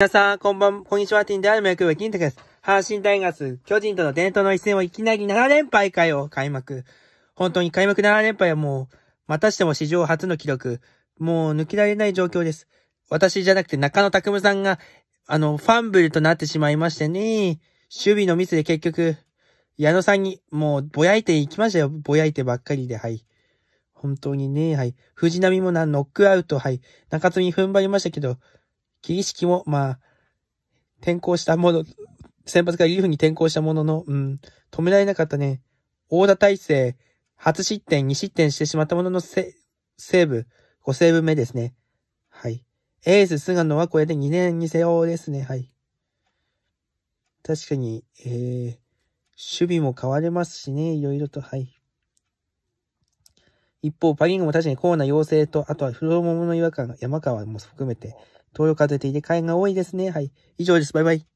皆さん、こんばん、こんにちは、ティンであるメイク金太です。阪神大学、巨人との伝統の一戦をいきなり7連敗かよ、開幕。本当に開幕7連敗はもう、またしても史上初の記録。もう抜けられない状況です。私じゃなくて中野拓夢さんが、あの、ファンブルとなってしまいましてね。守備のミスで結局、矢野さんに、もう、ぼやいていきましたよ。ぼやいてばっかりで、はい。本当にね、はい。藤波もな、ノックアウト、はい。中津み踏ん張りましたけど、儀式も、まあ、転校したもの、先発からリーフに転校したものの、うん、止められなかったね。大田大勢、初失点、2失点してしまったもののセ、セーブ、5セーブ目ですね。はい。エース、菅野はこれで2年にせよですね。はい。確かに、えー、守備も変われますしね、いろいろと、はい。一方、パリングも確かにコーナー要請と、あとはフロモモの違和感、山川も含めて、東洋風ていて、替えが多いですね。はい。以上です。バイバイ。